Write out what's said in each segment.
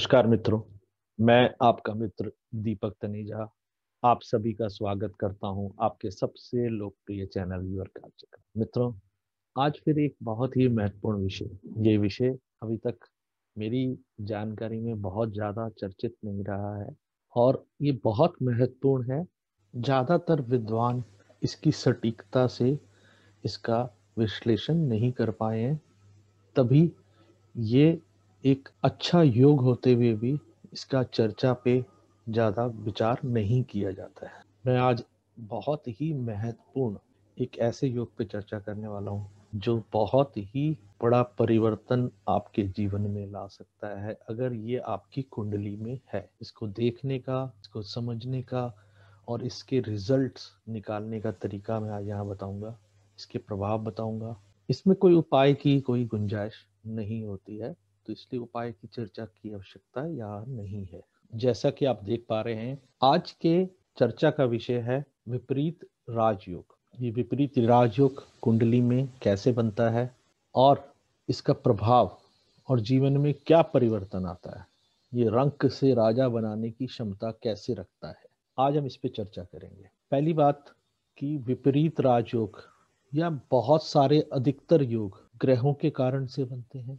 नमस्कार मित्रों मैं आपका मित्र दीपक तनेजा आप सभी का स्वागत करता हूं आपके सबसे लोकप्रिय चैनल यूर कार्यक्रम मित्रों आज फिर एक बहुत ही महत्वपूर्ण विषय ये विषय अभी तक मेरी जानकारी में बहुत ज़्यादा चर्चित नहीं रहा है और ये बहुत महत्वपूर्ण है ज़्यादातर विद्वान इसकी सटीकता से इसका विश्लेषण नहीं कर पाए हैं तभी ये एक अच्छा योग होते हुए भी इसका चर्चा पे ज़्यादा विचार नहीं किया जाता है मैं आज बहुत ही महत्वपूर्ण एक ऐसे योग पे चर्चा करने वाला हूँ जो बहुत ही बड़ा परिवर्तन आपके जीवन में ला सकता है अगर ये आपकी कुंडली में है इसको देखने का इसको समझने का और इसके रिजल्ट्स निकालने का तरीका मैं आज यहाँ बताऊंगा इसके प्रभाव बताऊंगा इसमें कोई उपाय की कोई गुंजाइश नहीं होती है तो इसलिए उपाय की चर्चा की आवश्यकता या नहीं है जैसा कि आप देख पा रहे हैं आज के चर्चा का विषय है विपरीत राजयोग ये विपरीत राजयोग कुंडली में कैसे बनता है और इसका प्रभाव और जीवन में क्या परिवर्तन आता है ये रंक से राजा बनाने की क्षमता कैसे रखता है आज हम इस पर चर्चा करेंगे पहली बात कि विपरीत राजयोग या बहुत सारे अधिकतर योग ग्रहों के कारण से बनते हैं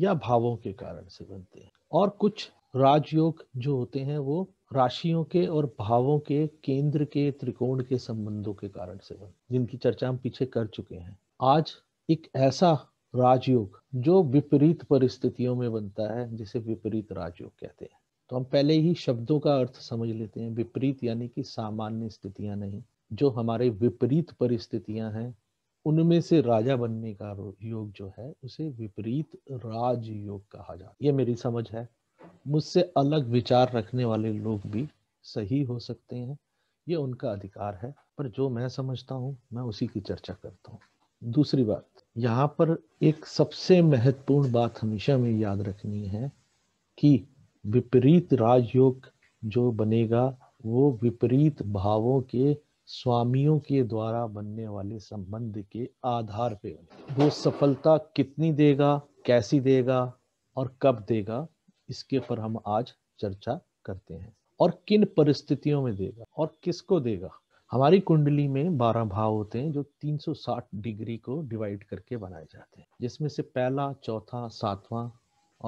या भावों के कारण से बनते हैं और कुछ राजयोग जो होते हैं वो राशियों के और भावों के केंद्र के त्रिकोण के संबंधों के कारण से बनते जिनकी चर्चा हम पीछे कर चुके हैं आज एक ऐसा राजयोग जो विपरीत परिस्थितियों में बनता है जिसे विपरीत राजयोग कहते हैं तो हम पहले ही शब्दों का अर्थ समझ लेते हैं विपरीत यानी कि सामान्य स्थितियां नहीं जो हमारे विपरीत परिस्थितियां हैं उनमें से राजा बनने का योग जो है उसे विपरीत राज योग कहा जाता है ये मेरी समझ है मुझसे अलग विचार रखने वाले लोग भी सही हो सकते हैं ये उनका अधिकार है पर जो मैं समझता हूँ मैं उसी की चर्चा करता हूँ दूसरी बात यहाँ पर एक सबसे महत्वपूर्ण बात हमेशा में याद रखनी है कि विपरीत राजयोग जो बनेगा वो विपरीत भावों के स्वामियों के द्वारा बनने वाले संबंध के आधार पे वो सफलता कितनी देगा कैसी देगा और कब देगा इसके पर हम आज चर्चा करते हैं और किन परिस्थितियों में देगा और किसको देगा हमारी कुंडली में बारह भाव होते हैं जो 360 डिग्री को डिवाइड करके बनाए जाते हैं जिसमें से पहला चौथा सातवां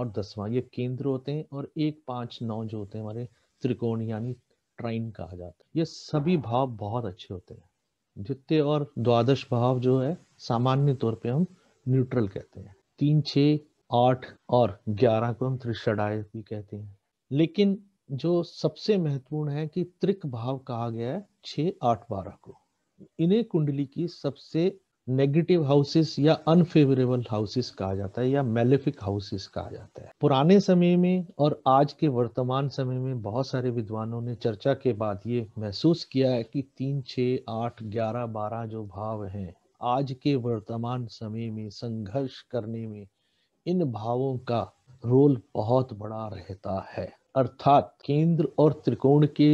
और दसवां ये केंद्र होते हैं और एक पांच नौ जो होते हैं हमारे त्रिकोण यानी ट्राइन कहा जाता है ये सभी भाव बहुत अच्छे होते हैं द्वितीय और द्वादश भाव जो है सामान्य तौर पे हम न्यूट्रल कहते हैं तीन छ आठ और ग्यारह को हम त्रिषडाय भी कहते हैं लेकिन जो सबसे महत्वपूर्ण है कि त्रिक भाव कहा गया है छ आठ बारह को इन्हें कुंडली की सबसे नेगेटिव हाउसेस या अनफेवरेबल हाउसेस कहा जाता है या मेलेफिक हाउसेस कहा जाता है पुराने समय में और आज के वर्तमान समय में बहुत सारे विद्वानों ने चर्चा के बाद ये महसूस किया है कि तीन छ आठ ग्यारह बारह जो भाव हैं आज के वर्तमान समय में संघर्ष करने में इन भावों का रोल बहुत बड़ा रहता है अर्थात केंद्र और त्रिकोण के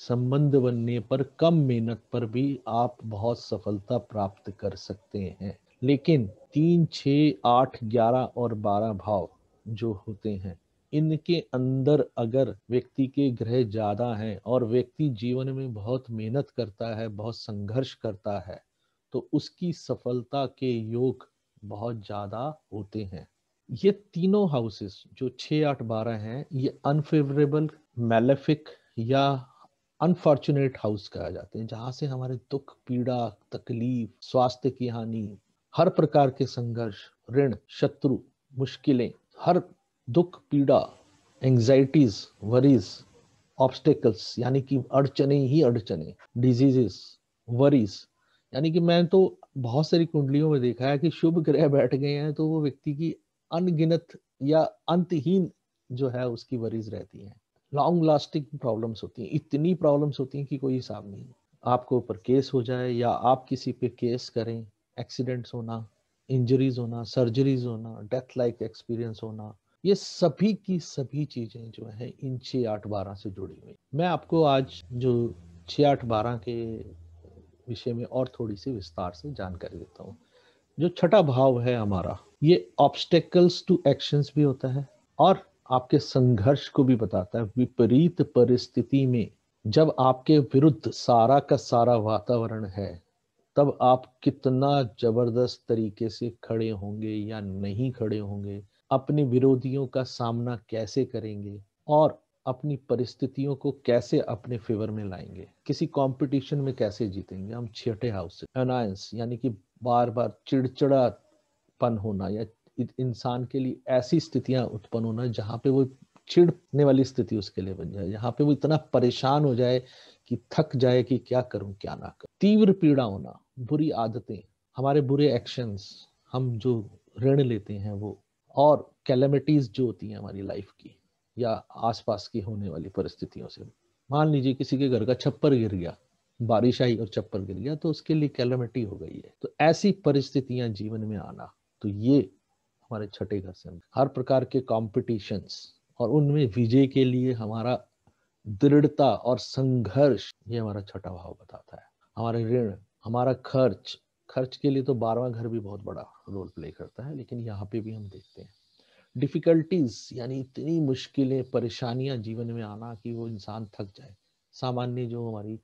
संबंध बनने पर कम मेहनत पर भी आप बहुत सफलता प्राप्त कर सकते हैं लेकिन तीन छ आठ ग्यारह और बारह भाव जो होते हैं इनके अंदर अगर व्यक्ति के ग्रह ज्यादा हैं और व्यक्ति जीवन में बहुत मेहनत करता है बहुत संघर्ष करता है तो उसकी सफलता के योग बहुत ज्यादा होते हैं ये तीनों हाउसेस जो छ आठ बारह हैं ये अनफेवरेबल मेलेफिक या अनफॉर्चुनेट हाउस कहा जाते हैं जहाँ से हमारे दुख पीड़ा तकलीफ स्वास्थ्य की हानि हर प्रकार के संघर्ष ऋण शत्रु मुश्किलें हर दुख पीड़ा एंग्जाइटीज वरीज ऑब्स्टेकल्स यानी कि अड़चने ही अड़चने डिजीजेस वरीज यानी कि मैं तो बहुत सारी कुंडलियों में देखा है कि शुभ ग्रह बैठ गए हैं तो वो व्यक्ति की अनगिनत या अंतहीन जो है उसकी वरीज रहती है लॉन्ग लास्टिंग प्रॉब्लम्स होती हैं इतनी प्रॉब्लम्स होती हैं कि कोई हिसाब नहीं आपके ऊपर केस हो जाए या आप किसी पे केस करें एक्सीडेंट्स होना इंजरीज होना सर्जरीज होना डेथ लाइक एक्सपीरियंस होना ये सभी की सभी चीज़ें जो है इन छः आठ बारह से जुड़ी हुई मैं आपको आज जो छ आठ बारह के विषय में और थोड़ी सी विस्तार से जानकारी देता हूँ जो छठा भाव है हमारा ये ऑब्स्टेकल्स टू एक्शंस भी होता है और आपके संघर्ष को भी बताता है विपरीत परिस्थिति में जब आपके विरुद्ध सारा का सारा वातावरण है तब आप कितना जबरदस्त तरीके से खड़े होंगे या नहीं खड़े होंगे अपने विरोधियों का सामना कैसे करेंगे और अपनी परिस्थितियों को कैसे अपने फेवर में लाएंगे किसी कंपटीशन में कैसे जीतेंगे हम छठे हाउस अनायंस यानी कि बार बार चिड़चिड़ापन होना या इंसान के लिए ऐसी स्थितियां उत्पन्न होना जहाँ पे वो छिड़ने वाली स्थिति उसके लिए बन जाए जहाँ पे वो इतना परेशान हो जाए कि थक जाए कि क्या करूं क्या ना करूं तीव्र पीड़ा होना बुरी आदतें हमारे बुरे एक्शंस हम जो ऋण लेते हैं वो और कैलमिटीज जो होती हैं हमारी लाइफ की या आसपास की होने वाली परिस्थितियों से मान लीजिए किसी के घर का छप्पर गिर गया बारिश आई और छप्पर गिर गया तो उसके लिए कैलमिटी हो गई है तो ऐसी परिस्थितियां जीवन में आना तो ये हमारे छठे घर से हर प्रकार के कॉम्पिटिशन्स और उनमें विजय के लिए हमारा दृढ़ता और संघर्ष ये हमारा छठा भाव बताता है हमारे ऋण हमारा खर्च खर्च के लिए तो बारहवा घर भी बहुत बड़ा रोल प्ले करता है लेकिन यहाँ पे भी हम देखते हैं डिफिकल्टीज यानी इतनी मुश्किलें परेशानियां जीवन में आना कि वो इंसान थक जाए सामान्य जो हमारी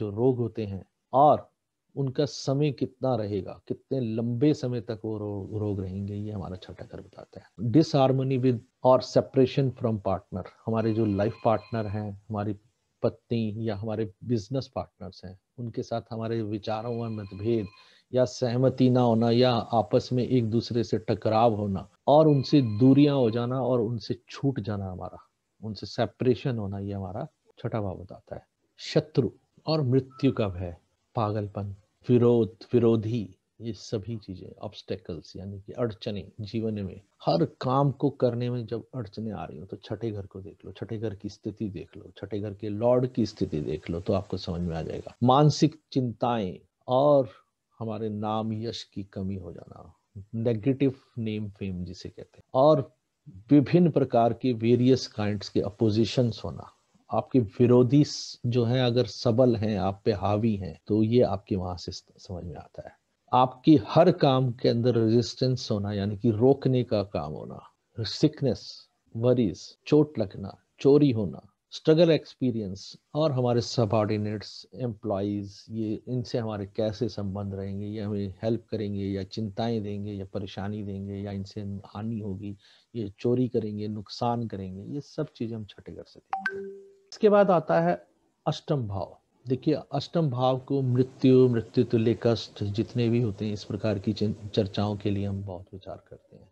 जो रोग होते हैं और उनका समय कितना रहेगा कितने लंबे समय तक वो रो, रोग रहेंगे ये हमारा छठा घर बताता है डिसहारमोनी विद और सेपरेशन फ्रॉम पार्टनर हमारे जो लाइफ पार्टनर हैं हमारी पत्नी या हमारे बिजनेस पार्टनर्स हैं उनके साथ हमारे विचारों में मतभेद या सहमति ना होना या आपस में एक दूसरे से टकराव होना और उनसे दूरियां हो जाना और उनसे छूट जाना हमारा उनसे सेपरेशन होना ये हमारा छठा भाव बताता है शत्रु और मृत्यु का भय पागलपन विरोध विरोधी ये सभी चीजें ऑब्स्टेकल्स यानी कि अड़चने जीवन में हर काम को करने में जब अड़चने आ रही हो तो छठे घर को देख लो छठे घर की स्थिति देख लो छठे घर के लॉर्ड की स्थिति देख लो तो आपको समझ में आ जाएगा मानसिक चिंताएं और हमारे नाम यश की कमी हो जाना नेगेटिव नेम फेम जिसे कहते हैं और विभिन्न प्रकार के वेरियस काइंड के अपोजिशंस होना आपके विरोधी जो है अगर सबल हैं आप पे हावी हैं तो ये आपके वहां से समझ में आता है आपकी हर काम के अंदर रेजिस्टेंस होना यानी कि रोकने का काम होना सिकनेस वरीज चोट लगना चोरी होना स्ट्रगल एक्सपीरियंस और हमारे सबॉर्डिनेट्स एम्प्लॉज ये इनसे हमारे कैसे संबंध रहेंगे ये हमें हेल्प करेंगे या चिंताएं देंगे या परेशानी देंगे या इनसे हानि होगी ये चोरी करेंगे नुकसान करेंगे ये सब चीजें हम छठे कर सकते हैं इसके बाद आता है अष्टम भाव देखिए अष्टम भाव को मृत्यु मृत्यु तुल्य तो कष्ट जितने भी होते हैं इस प्रकार की चर्चाओं के लिए हम बहुत विचार करते हैं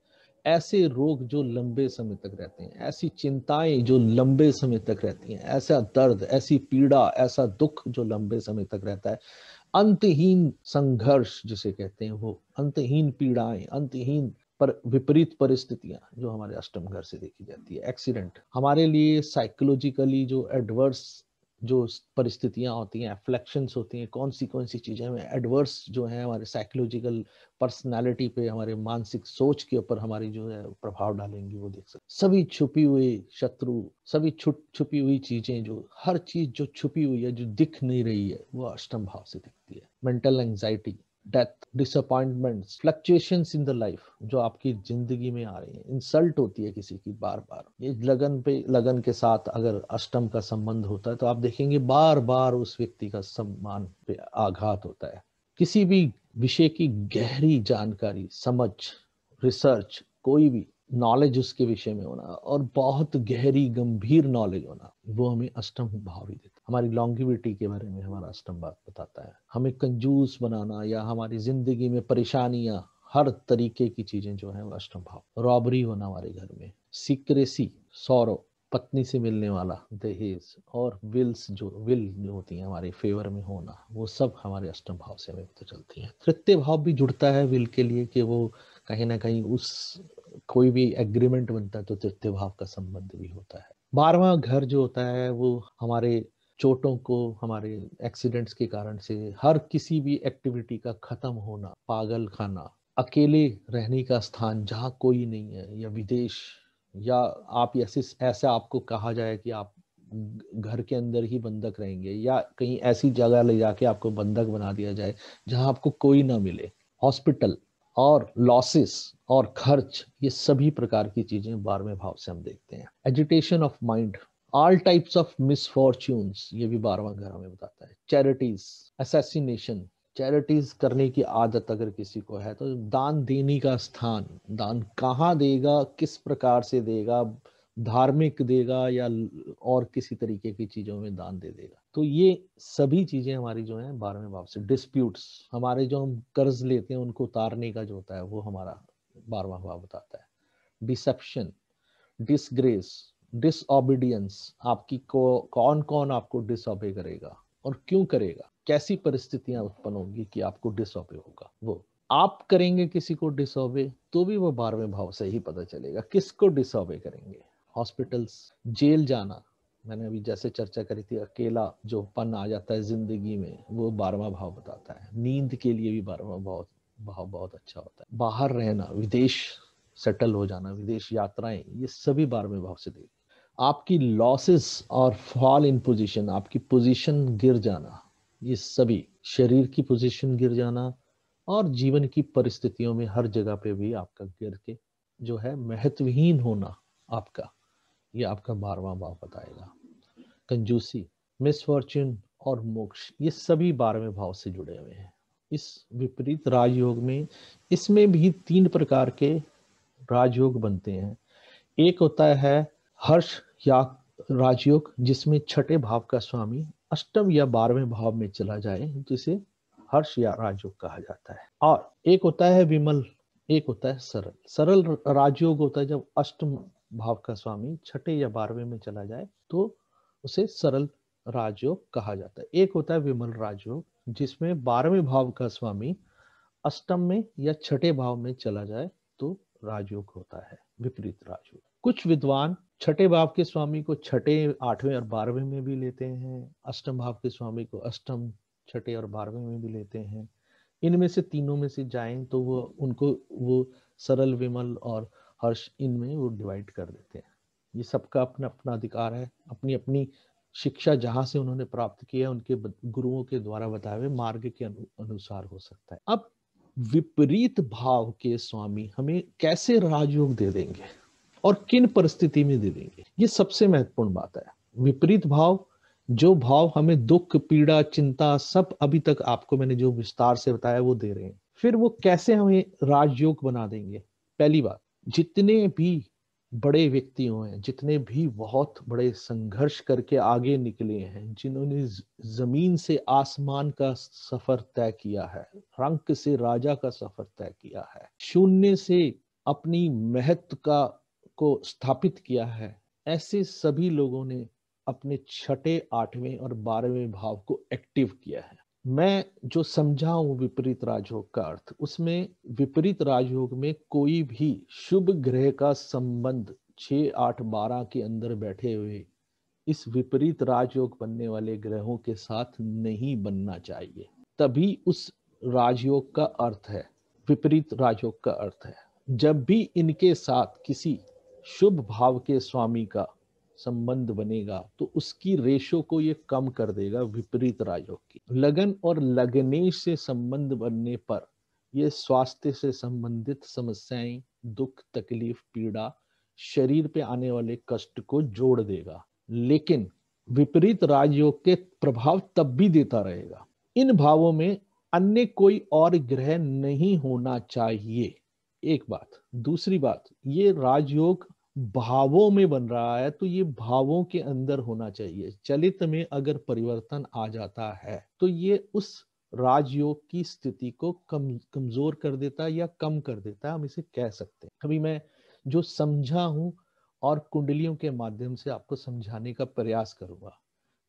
ऐसे रोग जो लंबे समय तक रहते हैं ऐसी चिंताएं जो लंबे समय तक रहती हैं ऐसा दर्द ऐसी पीड़ा ऐसा दुख जो लंबे समय तक रहता है अंतहीन संघर्ष जिसे कहते हैं वो अंतहीन पीड़ाएं अंतहीन पर विपरीत परिस्थितियां जो हमारे अष्टम घर से देखी जाती है एक्सीडेंट हमारे लिए साइकोलॉजिकली जो एडवर्स जो परिस्थितियां होती हैं एफ्लेक्शन होती हैं कौन सी कौन सी चीज़ें हमें एडवर्स जो है हमारे साइकोलॉजिकल पर्सनालिटी पे हमारे मानसिक सोच के ऊपर हमारी जो है प्रभाव डालेंगी वो देख सकते सभी छुपी हुई शत्रु सभी छुप छुपी हुई चीज़ें जो हर चीज़ जो छुपी हुई है जो दिख नहीं रही है वो अष्टम भाव से दिखती है mental anxiety death disappointments fluctuations in the life जो आपकी जिंदगी में आ रही है इंसल्ट होती है किसी की बार बार ये लगन पे लगन के साथ अगर अष्टम का संबंध होता है तो आप देखेंगे बार बार उस व्यक्ति का सम्मान पे आघात होता है किसी भी विषय की गहरी जानकारी समझ रिसर्च कोई भी नॉलेज उसके विषय में होना और बहुत गहरी गंभीर नॉलेज होना वो हमें अष्टम भाव ही देता हमारी लॉन्गिविटी के बारे में हमारा अष्टम भाव बताता है हमें कंजूस बनाना या हमारी जिंदगी में परेशानियां हर तरीके की चीजें जो है वो अष्टम भाव रॉबरी होना हमारे घर में सीक्रेसी सौरव पत्नी से मिलने वाला दहेज और विल्स जो विल जो होती है हमारे फेवर में होना वो सब हमारे अष्टम भाव से हमें पता चलती है तृतीय भाव भी जुड़ता है विल के लिए कि वो कहीं ना कहीं उस कोई भी एग्रीमेंट बनता है तो तृतीय भाव का संबंध भी होता है बारवा घर जो होता है वो हमारे चोटों को हमारे एक्सीडेंट्स के कारण से हर किसी भी एक्टिविटी का खत्म होना पागल खाना अकेले रहने का स्थान जहाँ कोई नहीं है या विदेश या आप ऐसे ऐसा आपको कहा जाए कि आप घर के अंदर ही बंधक रहेंगे या कहीं ऐसी जगह ले जाके आपको बंधक बना दिया जाए जहाँ आपको कोई ना मिले हॉस्पिटल और लॉसेस और खर्च ये सभी प्रकार की चीजें बारहवें भाव से हम देखते हैं agitation of mind all types of misfortune ये भी बारहवा घर हमें बताता है चैरिटीज असैसिनेशन चैरिटीज करने की आदत अगर किसी को है तो दान देने का स्थान दान कहाँ देगा किस प्रकार से देगा धार्मिक देगा या और किसी तरीके की चीज़ों में दान दे देगा तो ये सभी चीजें हमारी जो है बारहवें भाव से डिस्प्यूट्स हमारे जो हम कर्ज लेते हैं उनको उतारने का जो होता है वो हमारा बारहवा भाव बताता है डिसेप्शन डिसग्रेस डिसऑबिडियंस आपकी को कौन कौन आपको डिसऑबे करेगा और क्यों करेगा कैसी परिस्थितियां उत्पन्न होंगी कि आपको डिसऑबे होगा वो आप करेंगे किसी को डिसऑबे तो भी वो बारहवें भाव से ही पता चलेगा किसको डिसऑबे करेंगे हॉस्पिटल्स जेल जाना मैंने अभी जैसे चर्चा करी थी अकेला जो पन आ जाता है जिंदगी में वो बारवा भाव बताता है नींद के लिए भी बारवा भाव भाव बहुत अच्छा होता है बाहर रहना विदेश सेटल हो जाना विदेश यात्राएं ये सभी बारहवें भाव से देख आपकी लॉसेस और फॉल इन पोजीशन आपकी पोजीशन गिर जाना ये सभी शरीर की पोजीशन गिर जाना और जीवन की परिस्थितियों में हर जगह पे भी आपका गिर के जो है महत्वहीन होना आपका ये आपका बारवा भाव बताएगा कंजूसी मिसफॉर्च्यून और मोक्ष ये सभी बारहवें भाव से जुड़े हुए हैं इस विपरीत राजयोग में इसमें भी तीन प्रकार के राजयोग बनते हैं एक होता है हर्ष या राजयोग जिसमें छठे भाव का स्वामी अष्टम या बारहवें भाव में चला जाए जिसे हर्ष या राजयोग कहा जाता है और एक होता है विमल एक होता है सरल सरल राजयोग होता है जब अष्टम भाव का स्वामी छठे या बारहवें में चला जाए तो उसे सरल राजयोग कहा जाता है एक होता है विमल राजयोग जिसमें बारहवें भाव का स्वामी अष्टम में या छठे भाव में चला जाए तो राजयोग होता है विपरीत राजयोग कुछ विद्वान छठे भाव के स्वामी को छठे आठवें और बारहवें में भी लेते हैं अष्टम भाव के स्वामी को अष्टम छठे और बारहवें में भी लेते हैं इनमें से तीनों में से जाएं तो वो उनको वो सरल विमल और हर्ष इनमें वो डिवाइड कर देते हैं ये सबका अपना अपना अधिकार है अपनी अपनी शिक्षा जहाँ से उन्होंने प्राप्त किया उनके गुरुओं के द्वारा बताए हुए मार्ग के अनु, अनुसार हो सकता है अब विपरीत भाव के स्वामी हमें कैसे राजयोग दे देंगे और किन परिस्थिति में दे देंगे ये सबसे महत्वपूर्ण बात है विपरीत भाव जो भाव हमें दुख पीड़ा चिंता सब अभी तक आपको मैंने जो विस्तार से बताया वो दे रहे हैं फिर वो कैसे हमें राजयोग बना देंगे पहली बात जितने भी बड़े व्यक्ति हुए हैं जितने भी बहुत बड़े संघर्ष करके आगे निकले हैं जिन्होंने जमीन से आसमान का सफर तय किया है रंक से राजा का सफर तय किया है शून्य से अपनी महत्व का को स्थापित किया है ऐसे सभी लोगों ने अपने छठे आठवें और बारहवें भाव को एक्टिव किया है मैं जो समझा हूँ विपरीत राजयोग का अर्थ उसमें विपरीत राजयोग में कोई भी शुभ ग्रह का संबंध छ आठ बारह के अंदर बैठे हुए इस विपरीत राजयोग बनने वाले ग्रहों के साथ नहीं बनना चाहिए तभी उस राजयोग का अर्थ है विपरीत राजयोग का अर्थ है जब भी इनके साथ किसी शुभ भाव के स्वामी का संबंध बनेगा तो उसकी रेशो को ये कम कर देगा विपरीत राजयोग की लगन और लगने से संबंध बनने पर ये स्वास्थ्य से संबंधित समस्याएं दुख तकलीफ पीड़ा शरीर पे आने वाले कष्ट को जोड़ देगा लेकिन विपरीत राजयोग के प्रभाव तब भी देता रहेगा इन भावों में अन्य कोई और ग्रह नहीं होना चाहिए एक बात दूसरी बात ये राजयोग भावों में बन रहा है तो ये भावों के अंदर होना चाहिए चलित में अगर परिवर्तन आ जाता है तो ये उस राजयोग की स्थिति को कम कमजोर कर देता है या कम कर देता है हम इसे कह सकते हैं कभी मैं जो समझा हूँ और कुंडलियों के माध्यम से आपको समझाने का प्रयास करूंगा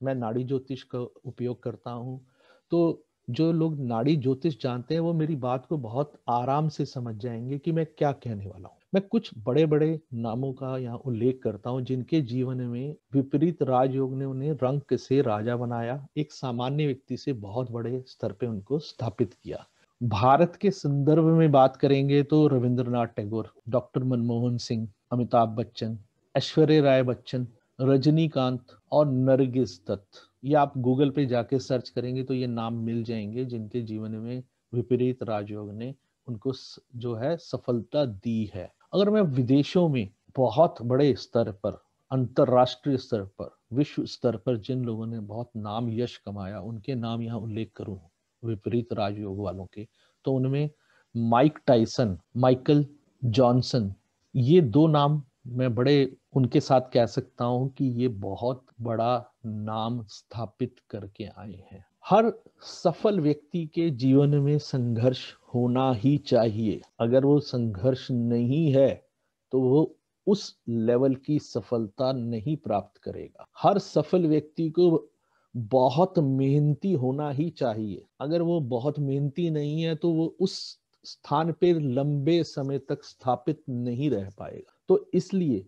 मैं नाड़ी ज्योतिष का उपयोग करता हूँ तो जो लोग नाड़ी ज्योतिष जानते हैं वो मेरी बात को बहुत आराम से समझ जाएंगे कि मैं क्या कहने वाला हूँ मैं कुछ बड़े बड़े नामों का यहाँ उल्लेख करता हूँ जिनके जीवन में विपरीत राजयोग ने उन्हें रंग से राजा बनाया एक सामान्य व्यक्ति से बहुत बड़े स्तर पे उनको स्थापित किया भारत के संदर्भ में बात करेंगे तो रविंद्रनाथ टैगोर डॉक्टर मनमोहन सिंह अमिताभ बच्चन ऐश्वर्य राय बच्चन रजनीकांत और नरगिस दत्त ये आप गूगल पे जाके सर्च करेंगे तो ये नाम मिल जाएंगे जिनके जीवन में विपरीत राजयोग ने उनको जो है सफलता दी है अगर मैं विदेशों में बहुत बड़े स्तर पर अंतरराष्ट्रीय स्तर पर विश्व स्तर पर जिन लोगों ने बहुत नाम यश कमाया उनके नाम यहाँ उल्लेख करूँ विपरीत राजयोग वालों के तो उनमें माइक टाइसन माइकल जॉनसन ये दो नाम मैं बड़े उनके साथ कह सकता हूँ कि ये बहुत बड़ा नाम स्थापित करके आए हैं हर सफल व्यक्ति के जीवन में संघर्ष होना ही चाहिए अगर वो संघर्ष नहीं है तो वो उस लेवल की सफलता नहीं प्राप्त करेगा हर सफल व्यक्ति को बहुत मेहनती होना ही चाहिए अगर वो बहुत मेहनती नहीं है तो वो उस स्थान पर लंबे समय तक स्थापित नहीं रह पाएगा तो इसलिए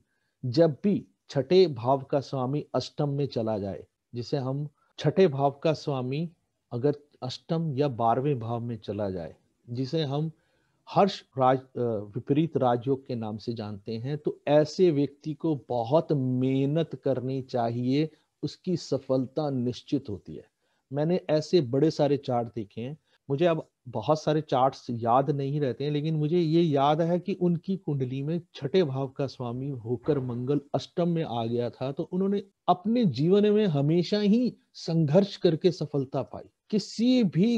जब भी छठे भाव का स्वामी अष्टम में चला जाए जिसे हम छठे भाव का स्वामी अगर अष्टम या बारहवें भाव में चला जाए जिसे हम हर्ष राज विपरीत राजयोग के नाम से जानते हैं तो ऐसे व्यक्ति को बहुत मेहनत करनी चाहिए उसकी सफलता निश्चित होती है मैंने ऐसे बड़े सारे चार्ट देखे हैं मुझे अब बहुत सारे चार्ट्स याद नहीं रहते हैं लेकिन मुझे ये याद है कि उनकी कुंडली में छठे भाव का स्वामी होकर मंगल अष्टम में आ गया था तो उन्होंने अपने जीवन में हमेशा ही संघर्ष करके सफलता पाई किसी भी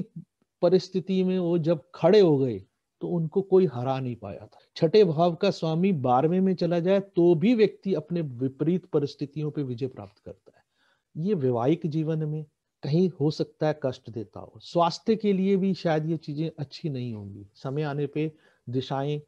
परिस्थिति में वो जब खड़े हो गए तो उनको कोई हरा नहीं पाया था छठे भाव का स्वामी बारहवें में चला जाए तो भी व्यक्ति अपने विपरीत परिस्थितियों पर विजय प्राप्त करता है ये वैवाहिक जीवन में कहीं हो सकता है कष्ट देता हो स्वास्थ्य के लिए भी शायद ये चीजें अच्छी नहीं होंगी समय आने पे दिशाएं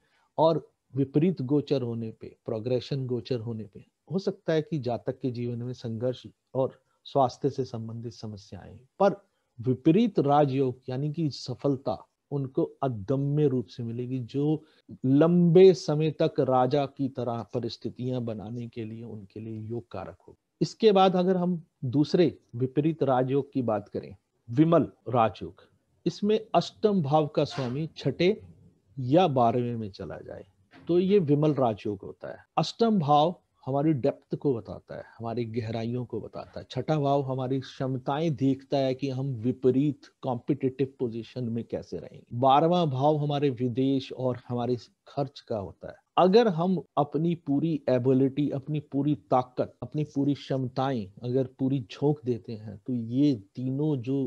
और विपरीत गोचर होने पे प्रोग्रेशन गोचर होने पे हो सकता है कि जातक के जीवन में संघर्ष और स्वास्थ्य से संबंधित समस्याएं पर विपरीत राजयोग यानी कि सफलता उनको अदम्य रूप से मिलेगी जो लंबे समय तक राजा की तरह परिस्थितियां बनाने के लिए उनके लिए योग कारक हो इसके बाद अगर हम दूसरे विपरीत राजयोग की बात करें विमल राजयोग इसमें अष्टम भाव का स्वामी छठे या बारहवें में चला जाए तो ये विमल राजयोग होता है अष्टम भाव हमारी डेप्थ को बताता है हमारी गहराइयों को बताता है छठा भाव हमारी क्षमताएं देखता है कि हम विपरीत कॉम्पिटिटिव पोजीशन में कैसे रहेंगे बारहवा भाव हमारे विदेश और हमारे खर्च का होता है अगर हम अपनी पूरी एबिलिटी अपनी पूरी ताकत अपनी पूरी क्षमताएं अगर पूरी झोंक देते हैं तो ये तीनों जो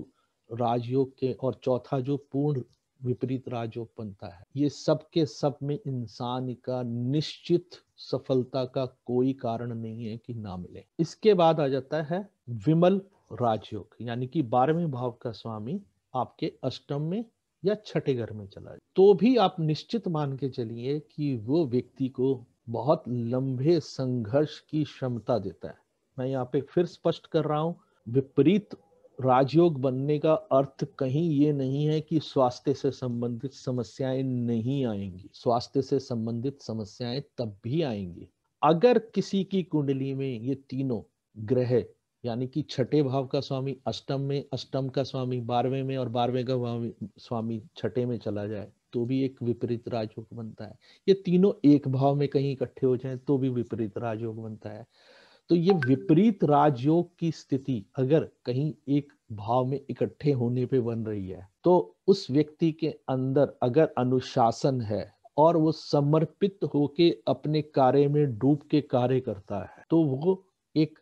राजयोग के और चौथा जो पूर्ण विपरीत राजयोग बनता है ये सब के सब में इंसान का निश्चित सफलता का कोई कारण नहीं है कि ना मिले इसके बाद आ जाता है विमल राजयोग यानी कि बारहवें भाव का स्वामी आपके अष्टम में या छठे घर में चला जाए तो भी आप निश्चित मान के चलिए कि वो व्यक्ति को बहुत लंबे संघर्ष की क्षमता देता है मैं यहाँ पे फिर स्पष्ट कर रहा हूँ विपरीत राजयोग बनने का अर्थ कहीं ये नहीं है कि स्वास्थ्य से संबंधित समस्याएं नहीं आएंगी स्वास्थ्य से संबंधित समस्याएं तब भी आएंगी अगर किसी की कुंडली में ये तीनों ग्रह यानी कि छठे भाव का स्वामी अष्टम में अष्टम का स्वामी बारहवें में और बारहवें का स्वामी छठे में चला जाए तो भी एक विपरीत राजयोग बनता है ये तीनों एक भाव में कहीं इकट्ठे हो जाए तो भी विपरीत राजयोग बनता है तो ये विपरीत राजयोग की स्थिति अगर कहीं एक भाव में इकट्ठे होने पे बन रही है तो उस व्यक्ति के अंदर अगर अनुशासन है और वो समर्पित होके अपने कार्य में डूब के कार्य करता है तो वो एक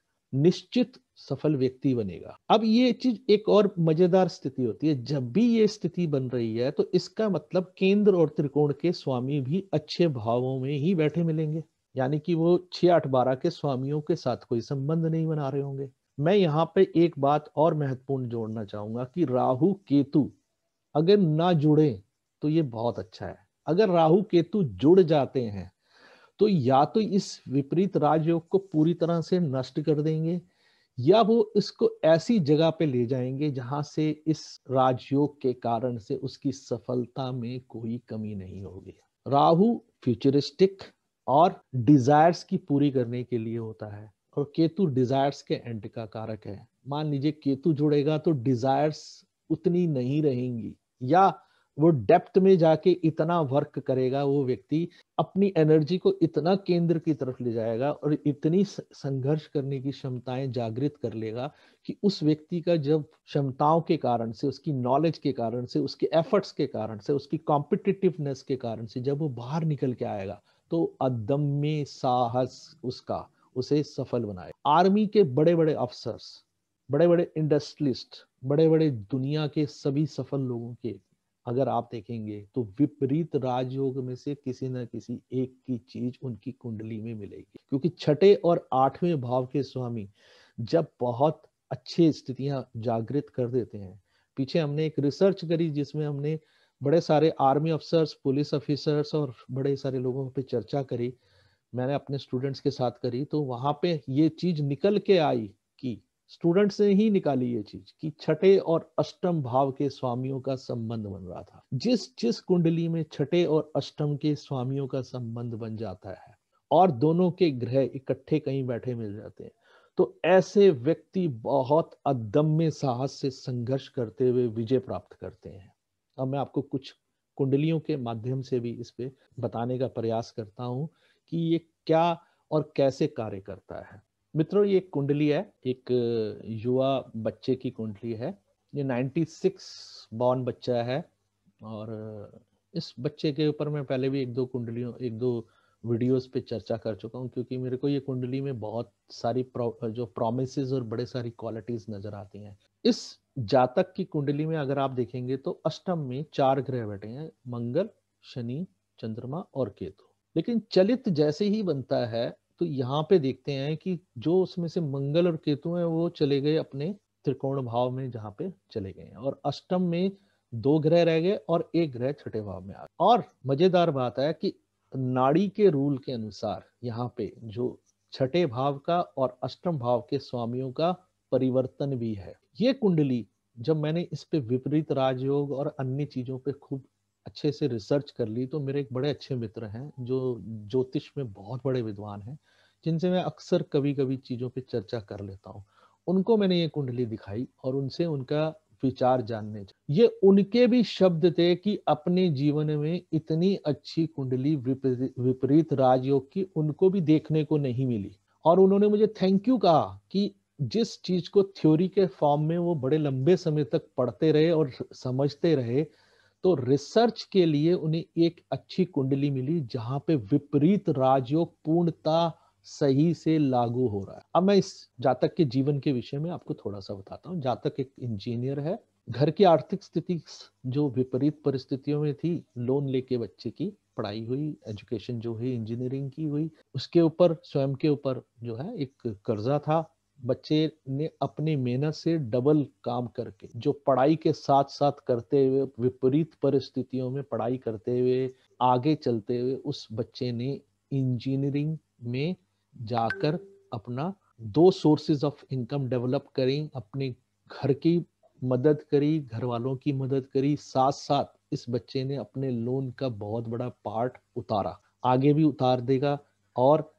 निश्चित सफल व्यक्ति बनेगा अब ये चीज एक और मजेदार स्थिति होती है जब भी ये स्थिति बन रही है तो इसका मतलब केंद्र और त्रिकोण के स्वामी भी अच्छे भावों में ही बैठे मिलेंगे यानी कि वो छह आठ बारह के स्वामियों के साथ कोई संबंध नहीं बना रहे होंगे मैं यहाँ पे एक बात और महत्वपूर्ण जोड़ना चाहूंगा कि राहु केतु अगर ना जुड़े तो ये बहुत अच्छा है अगर राहु केतु जुड़ जाते हैं तो या तो इस विपरीत राजयोग को पूरी तरह से नष्ट कर देंगे या वो इसको ऐसी जगह पे ले जाएंगे जहां से इस राजयोग के कारण से उसकी सफलता में कोई कमी नहीं होगी राहु फ्यूचरिस्टिक और डिजायर्स की पूरी करने के लिए होता है और केतु डिजायर्स के एंड का कारक है मान लीजिए केतु जुड़ेगा तो डिजायर्स उतनी नहीं रहेंगी या वो डेप्थ में जाके इतना वर्क करेगा वो व्यक्ति अपनी एनर्जी को इतना केंद्र की तरफ ले जाएगा और इतनी संघर्ष करने की क्षमताएं जागृत कर लेगा कि उस व्यक्ति का जब क्षमताओं के कारण से उसकी नॉलेज के कारण से उसके एफर्ट्स के कारण से उसकी कॉम्पिटिटिवनेस के कारण से जब वो बाहर निकल के आएगा तो अदम्य साहस उसका उसे सफल बनाए आर्मी के बड़े बड़े अफसर्स बड़े बड़े इंडस्ट्रियलिस्ट बड़े बड़े दुनिया के सभी सफल लोगों के अगर आप देखेंगे तो विपरीत राजयोग में से किसी न किसी एक की चीज उनकी कुंडली में मिलेगी क्योंकि छठे और आठवें भाव के स्वामी जब बहुत अच्छी स्थितियां जागृत कर देते हैं पीछे हमने एक रिसर्च करी जिसमें हमने बड़े सारे आर्मी अफसर्स पुलिस अफिसर्स और बड़े सारे लोगों पे चर्चा करी मैंने अपने स्टूडेंट्स के साथ करी तो वहां पे ये चीज निकल के आई कि स्टूडेंट्स ने ही निकाली ये चीज कि छठे और अष्टम भाव के स्वामियों का संबंध बन रहा था जिस जिस कुंडली में छठे और अष्टम के स्वामियों का संबंध बन जाता है और दोनों के ग्रह इकट्ठे कहीं बैठे मिल जाते हैं तो ऐसे व्यक्ति बहुत अदम्य साहस से संघर्ष करते हुए विजय प्राप्त करते हैं अब मैं आपको कुछ कुंडलियों के माध्यम से भी इस पे बताने का प्रयास करता हूँ कि ये क्या और कैसे कार्य करता है मित्रों ये कुंडली है एक युवा बच्चे की कुंडली है ये 96 बॉर्न बच्चा है और इस बच्चे के ऊपर मैं पहले भी एक दो कुंडलियों एक दो वीडियोस पे चर्चा कर चुका हूँ क्योंकि मेरे को ये कुंडली में बहुत सारी प्रो, जो प्रोमिस और बड़े सारी क्वालिटीज नजर आती हैं इस जातक की कुंडली में अगर आप देखेंगे तो अष्टम में चार ग्रह बैठे हैं मंगल शनि चंद्रमा और केतु लेकिन चलित जैसे ही बनता है तो यहाँ पे देखते हैं कि जो उसमें से मंगल और केतु हैं वो चले गए अपने त्रिकोण भाव में जहाँ पे चले गए हैं और अष्टम में दो ग्रह रह गए और एक ग्रह छठे भाव में आ गए और मजेदार बात है कि नाड़ी के रूल के अनुसार यहाँ पे जो छठे भाव का और अष्टम भाव के स्वामियों का परिवर्तन भी है ये कुंडली जब मैंने इस पे विपरीत राजयोग और अन्य चीजों पे खूब अच्छे से रिसर्च कर ली तो मेरे एक बड़े अच्छे मित्र हैं जो ज्योतिष में बहुत बड़े विद्वान हैं जिनसे मैं अक्सर कभी कभी चीजों पे चर्चा कर लेता हूँ उनको मैंने ये कुंडली दिखाई और उनसे उनका विचार जानने ये उनके भी शब्द थे कि अपने जीवन में इतनी अच्छी कुंडली विपरीत राजयोग की उनको भी देखने को नहीं मिली और उन्होंने मुझे थैंक यू कहा कि जिस चीज को थ्योरी के फॉर्म में वो बड़े लंबे समय तक पढ़ते रहे और समझते रहे तो रिसर्च के लिए उन्हें एक अच्छी कुंडली मिली जहां पे विपरीत राजयोग पूर्णता सही से लागू हो रहा है अब मैं इस जातक के जीवन के विषय में आपको थोड़ा सा बताता हूँ जातक एक इंजीनियर है घर की आर्थिक स्थिति जो विपरीत परिस्थितियों में थी लोन लेके बच्चे की पढ़ाई हुई एजुकेशन जो हुई इंजीनियरिंग की हुई उसके ऊपर स्वयं के ऊपर जो है एक कर्जा था बच्चे ने अपनी मेहनत से डबल काम करके जो पढ़ाई के साथ साथ करते हुए विपरीत परिस्थितियों में पढ़ाई करते हुए आगे चलते हुए उस बच्चे ने इंजीनियरिंग में जाकर अपना दो सोर्सेज ऑफ इनकम डेवलप करी अपने घर की मदद करी घर वालों की मदद करी साथ साथ इस बच्चे ने अपने लोन का बहुत बड़ा पार्ट उतारा आगे भी उतार देगा और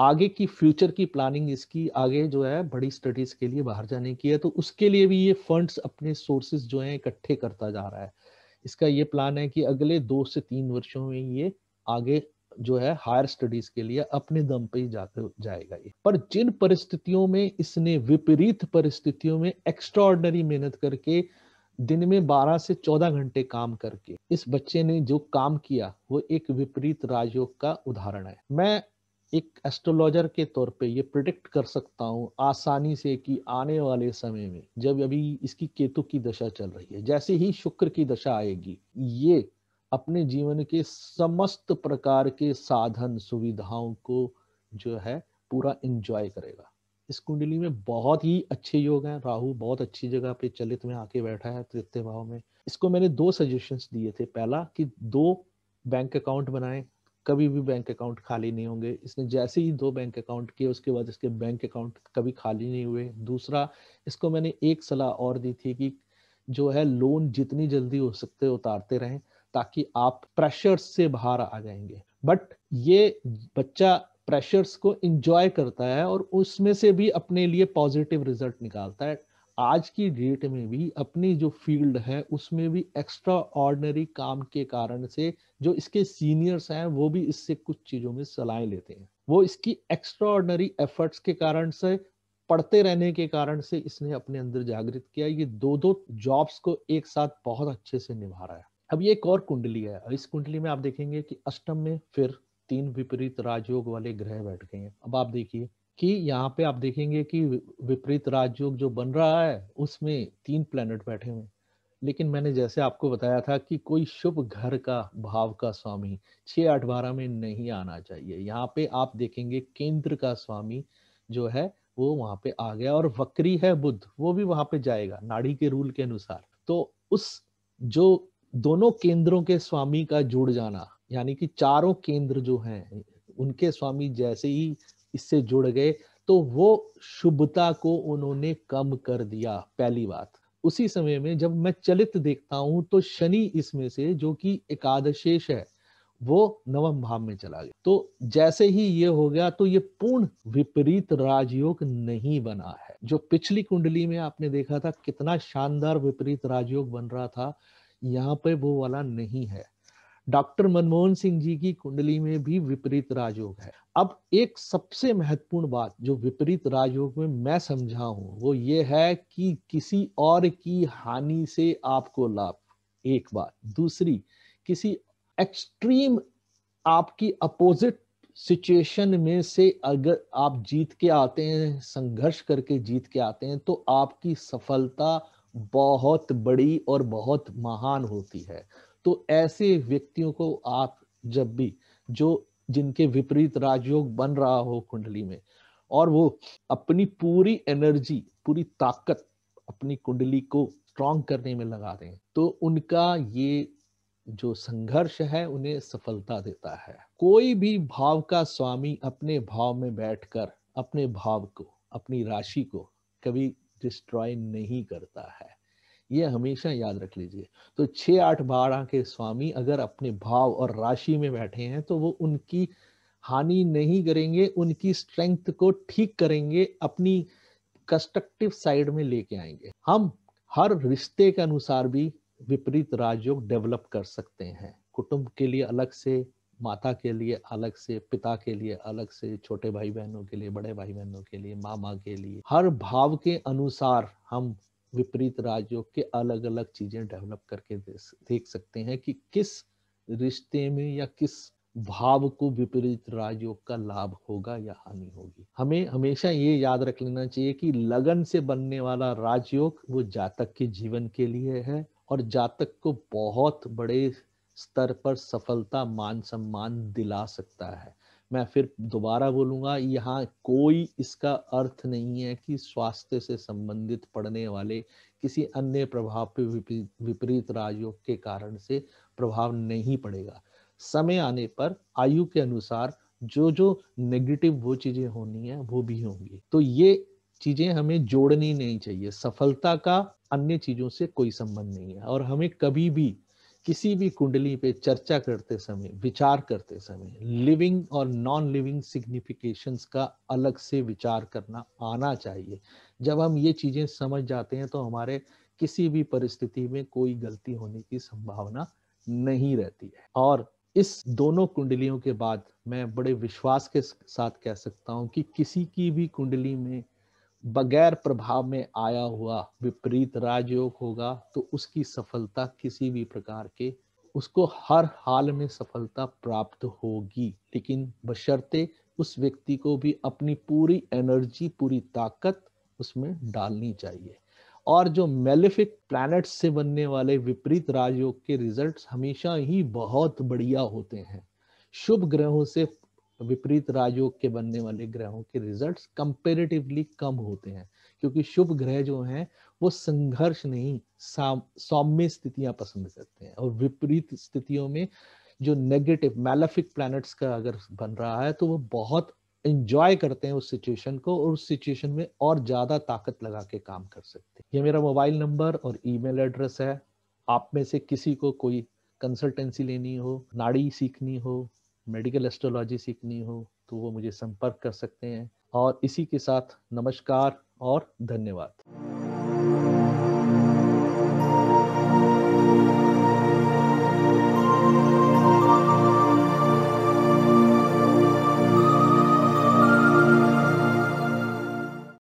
आगे की फ्यूचर की प्लानिंग इसकी आगे जो है बड़ी स्टडीज के लिए बाहर जाने की है तो उसके लिए भी ये फंड्स अपने सोर्सेज जो हैं इकट्ठे करता जा रहा है इसका ये प्लान है कि अगले दो से तीन वर्षों में ये आगे जो है हायर स्टडीज के लिए अपने दम पे ही जाते जाएगा ये पर जिन परिस्थितियों में इसने विपरीत परिस्थितियों में एक्स्ट्रॉर्डनरी मेहनत करके दिन में 12 से 14 घंटे काम करके इस बच्चे ने जो काम किया वो एक विपरीत राजयोग का उदाहरण है मैं एक एस्ट्रोलॉजर के तौर पे ये प्रिडिक्ट कर सकता हूँ आसानी से कि आने वाले समय में जब अभी इसकी केतु की दशा चल रही है जैसे ही शुक्र की दशा आएगी ये अपने जीवन के समस्त प्रकार के साधन सुविधाओं को जो है पूरा इंजॉय करेगा इस कुंडली में बहुत ही अच्छे योग हैं राहु बहुत अच्छी जगह पे चलित में आके बैठा है तृतीय भाव में इसको मैंने दो सजेशंस दिए थे पहला कि दो बैंक अकाउंट बनाएं कभी भी बैंक अकाउंट खाली नहीं होंगे इसने जैसे ही दो बैंक अकाउंट किए उसके बाद इसके बैंक अकाउंट कभी खाली नहीं हुए दूसरा इसको मैंने एक सलाह और दी थी कि जो है लोन जितनी जल्दी हो सकते उतारते रहें ताकि आप प्रेशर से बाहर आ जाएंगे बट ये बच्चा प्रेशर्स को इंजॉय करता है और उसमें से भी अपने लिए पॉजिटिव रिजल्ट निकालता है आज की डेट में भी अपनी जो फील्ड है उसमें भी एक्स्ट्रा ऑर्डनरी काम के कारण से जो इसके सीनियर्स हैं वो भी इससे कुछ चीज़ों में सलाह लेते हैं वो इसकी एक्स्ट्रा ऑर्डनरी एफर्ट्स के कारण से पढ़ते रहने के कारण से इसने अपने अंदर जागृत किया ये दो दो जॉब्स को एक साथ बहुत अच्छे से निभा रहा है अब ये एक और कुंडली है इस कुंडली में आप देखेंगे कि अष्टम में फिर तीन विपरीत राजयोग वाले ग्रह बैठ गए हैं अब आप देखिए कि यहाँ पे आप देखेंगे कि विपरीत राजयोग जो बन रहा है उसमें तीन प्लेनेट बैठे हुए लेकिन मैंने जैसे आपको बताया था कि कोई शुभ घर का भाव का स्वामी छह आठ बारह में नहीं आना चाहिए यहाँ पे आप देखेंगे केंद्र का स्वामी जो है वो वहां पे आ गया और वक्री है बुद्ध वो भी वहां पे जाएगा नाड़ी के रूल के अनुसार तो उस जो दोनों केंद्रों के स्वामी का जुड़ जाना यानी कि चारों केंद्र जो हैं उनके स्वामी जैसे ही इससे जुड़ गए तो वो शुभता को उन्होंने कम कर दिया पहली बात उसी समय में जब मैं चलित देखता हूं तो शनि इसमें से जो कि एकादशेष है वो नवम भाव में चला गया तो जैसे ही ये हो गया तो ये पूर्ण विपरीत राजयोग नहीं बना है जो पिछली कुंडली में आपने देखा था कितना शानदार विपरीत राजयोग बन रहा था यहाँ पे वो वाला नहीं है डॉक्टर मनमोहन सिंह जी की कुंडली में भी विपरीत राजयोग है अब एक सबसे महत्वपूर्ण बात जो विपरीत राजयोग में मैं समझा हूं वो ये है कि किसी और की हानि से आपको लाभ एक बात दूसरी किसी एक्सट्रीम आपकी अपोजिट सिचुएशन में से अगर आप जीत के आते हैं संघर्ष करके जीत के आते हैं तो आपकी सफलता बहुत बड़ी और बहुत महान होती है तो ऐसे व्यक्तियों को आप जब भी जो जिनके विपरीत राजयोग बन रहा हो कुंडली में और वो अपनी पूरी एनर्जी पूरी ताकत अपनी कुंडली को स्ट्रांग करने में लगा दें तो उनका ये जो संघर्ष है उन्हें सफलता देता है कोई भी भाव का स्वामी अपने भाव में बैठकर अपने भाव को अपनी राशि को कभी डिस्ट्रॉय नहीं करता है ये हमेशा याद रख लीजिए तो छह आठ बारह के स्वामी अगर अपने भाव और राशि में बैठे हैं तो वो उनकी हानि नहीं करेंगे उनकी स्ट्रेंथ को ठीक करेंगे अपनी कंस्ट्रक्टिव साइड में लेके आएंगे हम हर रिश्ते के अनुसार भी विपरीत राजयोग डेवलप कर सकते हैं कुटुंब के लिए अलग से माता के लिए अलग से पिता के लिए अलग से छोटे भाई बहनों के लिए बड़े भाई बहनों के लिए मामा के लिए हर भाव के अनुसार हम विपरीत राज्यों के अलग अलग चीजें डेवलप करके देख सकते हैं कि किस रिश्ते में या किस भाव को विपरीत राज्यों का लाभ होगा या हानि होगी हमें हमेशा ये याद रख लेना चाहिए कि लगन से बनने वाला राजयोग वो जातक के जीवन के लिए है और जातक को बहुत बड़े स्तर पर सफलता मान सम्मान दिला सकता है मैं फिर दोबारा बोलूंगा यहाँ कोई इसका अर्थ नहीं है कि स्वास्थ्य से संबंधित पड़ने वाले किसी अन्य प्रभाव पे विपरीत राजयोग के कारण से प्रभाव नहीं पड़ेगा समय आने पर आयु के अनुसार जो जो नेगेटिव वो चीज़ें होनी है वो भी होंगी तो ये चीज़ें हमें जोड़नी नहीं चाहिए सफलता का अन्य चीज़ों से कोई संबंध नहीं है और हमें कभी भी किसी भी कुंडली पे चर्चा करते समय विचार करते समय लिविंग और नॉन लिविंग सिग्निफिकेशन का अलग से विचार करना आना चाहिए जब हम ये चीज़ें समझ जाते हैं तो हमारे किसी भी परिस्थिति में कोई गलती होने की संभावना नहीं रहती है और इस दोनों कुंडलियों के बाद मैं बड़े विश्वास के साथ कह सकता हूँ कि किसी की भी कुंडली में बगैर प्रभाव में आया हुआ विपरीत राजयोग होगा तो उसकी सफलता किसी भी प्रकार के उसको हर हाल में सफलता प्राप्त होगी लेकिन बशर्ते उस व्यक्ति को भी अपनी पूरी एनर्जी पूरी ताकत उसमें डालनी चाहिए और जो मेलिफिक प्लैनेट से बनने वाले विपरीत राजयोग के रिजल्ट्स हमेशा ही बहुत बढ़िया होते हैं शुभ ग्रहों से विपरीत राजयोग के बनने वाले ग्रहों के रिजल्ट्स कंपेरेटिवली कम होते हैं क्योंकि शुभ ग्रह जो हैं वो संघर्ष नहीं सौम्य स्थितियां पसंद करते हैं और विपरीत स्थितियों में जो नेगेटिव मैलफिक प्लैनेट्स का अगर बन रहा है तो वो बहुत इंजॉय करते हैं उस सिचुएशन को और उस सिचुएशन में और ज्यादा ताकत लगा के काम कर सकते हैं ये मेरा मोबाइल नंबर और ईमेल एड्रेस है आप में से किसी को कोई कंसल्टेंसी लेनी हो नाड़ी सीखनी हो मेडिकल एस्ट्रोलॉजी सीखनी हो तो वो मुझे संपर्क कर सकते हैं और इसी के साथ नमस्कार और धन्यवाद